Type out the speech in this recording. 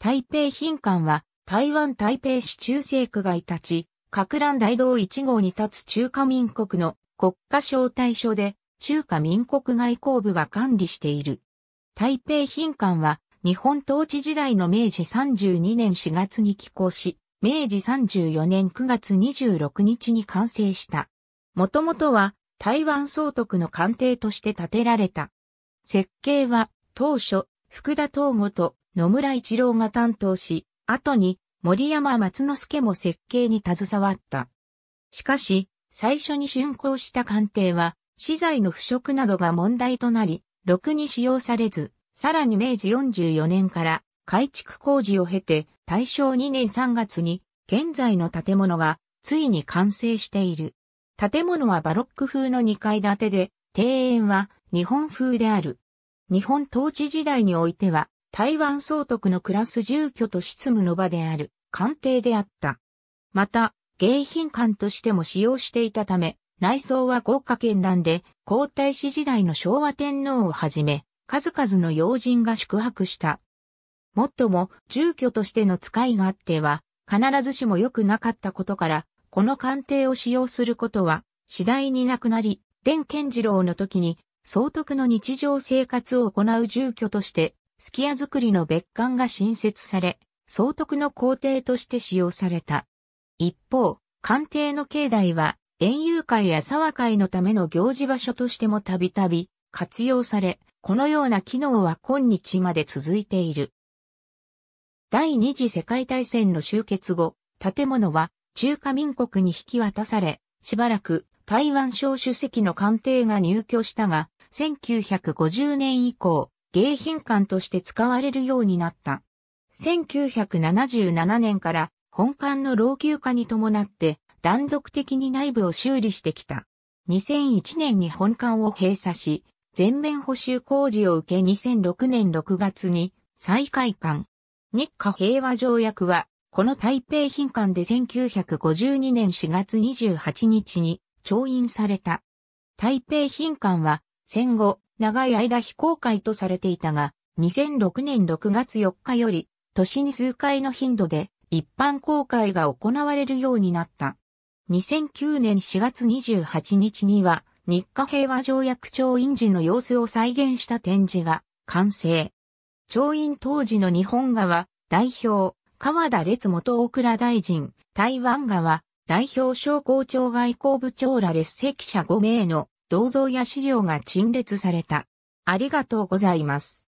台北品館は台湾台北市中西区外立ち、各蘭大道1号に立つ中華民国の国家招待所で中華民国外交部が管理している。台北品館は日本統治時代の明治32年4月に寄港し、明治34年9月26日に完成した。もともとは台湾総督の官邸として建てられた。設計は当初、福田東吾と野村一郎が担当し、後に森山松之助も設計に携わった。しかし、最初に竣工した官邸は、資材の腐食などが問題となり、ろくに使用されず、さらに明治44年から改築工事を経て、大正2年3月に、現在の建物がついに完成している。建物はバロック風の2階建てで、庭園は日本風である。日本統治時代においては、台湾総督のクラス住居と執務の場である官邸であった。また、迎賓館としても使用していたため、内装は豪華絢爛で、皇太子時代の昭和天皇をはじめ、数々の要人が宿泊した。もっとも、住居としての使いがあっては、必ずしも良くなかったことから、この官邸を使用することは、次第になくなり、伝賢次郎の時に、総督の日常生活を行う住居として、すき家作りの別館が新設され、総督の皇帝として使用された。一方、官邸の境内は、園遊会や沢会のための行事場所としてもたびたび活用され、このような機能は今日まで続いている。第二次世界大戦の終結後、建物は中華民国に引き渡され、しばらく台湾省主席の官邸が入居したが、1950年以降、迎賓館として使われるようになった。1977年から本館の老朽化に伴って断続的に内部を修理してきた。2001年に本館を閉鎖し、全面補修工事を受け2006年6月に再開館。日華平和条約は、この台北賓館で1952年4月28日に調印された。台北賓館は戦後長い間非公開とされていたが、2006年6月4日より、年に数回の頻度で一般公開が行われるようになった。2009年4月28日には、日華平和条約調印時の様子を再現した展示が完成。調印当時の日本側、代表、川田列元大倉大臣、台湾側、代表商工庁外交部長ら列席者5名の銅像や資料が陳列された。ありがとうございます。